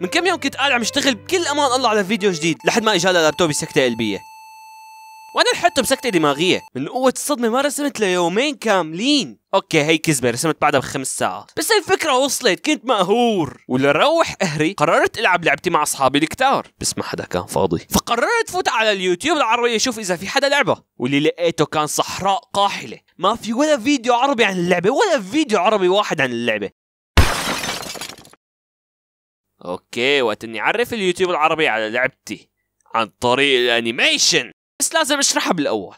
من كم يوم كنت قاعد عم اشتغل بكل امان الله على فيديو جديد لحد ما اجى اللابتوب بسكته قلبيه وانا لحقته بسكته دماغيه من قوه الصدمه ما رسمت ليومين كاملين اوكي هي كذبه رسمت بعدها بخمس ساعات بس الفكره وصلت كنت مقهور ولروح قهري قررت العب لعبتي مع اصحابي الكتار بس ما حدا كان فاضي فقررت فوت على اليوتيوب العربي اشوف اذا في حدا لعبه واللي لقيته كان صحراء قاحله ما في ولا فيديو عربي عن اللعبه ولا فيديو عربي واحد عن اللعبه اوكي وقت اني اعرف اليوتيوب العربي على لعبتي عن طريق الانيميشن بس لازم اشرحها بالاول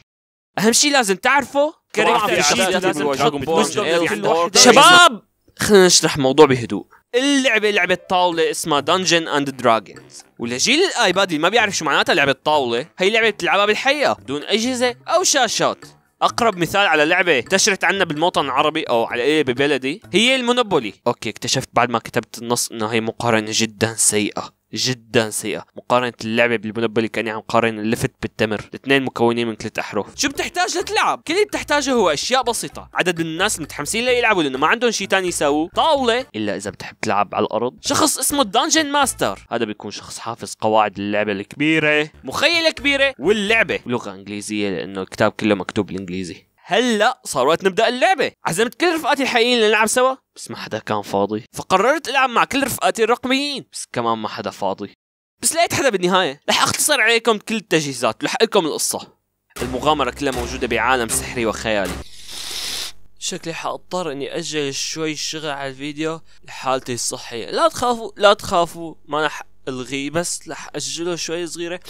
اهم شيء لازم تعرفه كاركتر شيء لازم تحط يعني شباب خلينا نشرح الموضوع بهدوء اللعبة لعبة طاولة اسمها دنجن اند دراجونز ولجيل الايباد اللي ما بيعرف شو معناتها لعبة طاولة هي لعبة بتلعبها بالحقيقة بدون اجهزة او شاشات اقرب مثال على لعبه انتشرت عنا بالموطن العربي او على ايه ببلدي هي المونوبولي اوكي اكتشفت بعد ما كتبت النص انه هي مقارنه جدا سيئه جدا سيئه مقارنه اللعبه بالمونوبولي كاني يعني عم قارن اللفت بالتمر الاثنين مكونين من ثلاث احرف شو بتحتاج لتلعب كل اللي بتحتاجه هو اشياء بسيطه عدد الناس متحمسين ليلعبوا لانه ما عندهم شيء ثاني يساووه طاوله الا اذا بتحب تلعب على الارض شخص اسمه الدانجن ماستر هذا بيكون شخص حافظ قواعد اللعبه الكبيره مخيله كبيره واللعبه لغه انجليزيه لانه الكتاب كله مكتوب بالانجليزي هلا صار وقت نبدا اللعبه عزمت كل رفقاتي الحقيقيين لنلعب سوا بس ما حدا كان فاضي فقررت العب مع كل رفقاتي الرقميين بس كمان ما حدا فاضي بس لقيت حدا بالنهايه رح اختصر عليكم كل التجهيزات لحق لكم القصه المغامره كلها موجوده بعالم سحري وخيالي شكلي حاضطر اني اجل شوي الشغل على الفيديو لحالتي الصحيه لا تخافوا لا تخافوا ما رح الغيه بس رح اجله شوي صغيره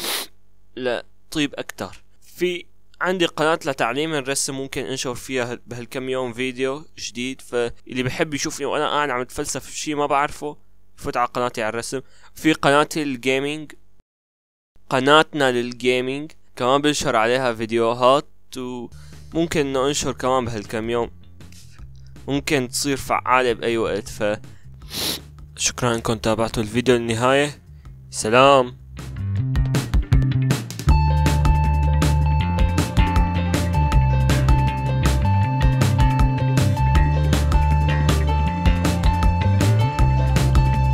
لطيب اكتر في عندي قناة لتعليم الرسم ممكن انشر فيها بهالكم يوم فيديو جديد فاللي بحب يشوفني وانا قاعد عم اتفلسف بشي شي ما بعرفه فوت على قناتي على الرسم في قناتي الجيمنج قناتنا للجيمنج كمان بنشر عليها فيديوهات وممكن انه انشر كمان بهالكم يوم ممكن تصير فعالة بأي وقت ف شكرا انكم تابعتوا الفيديو للنهاية سلام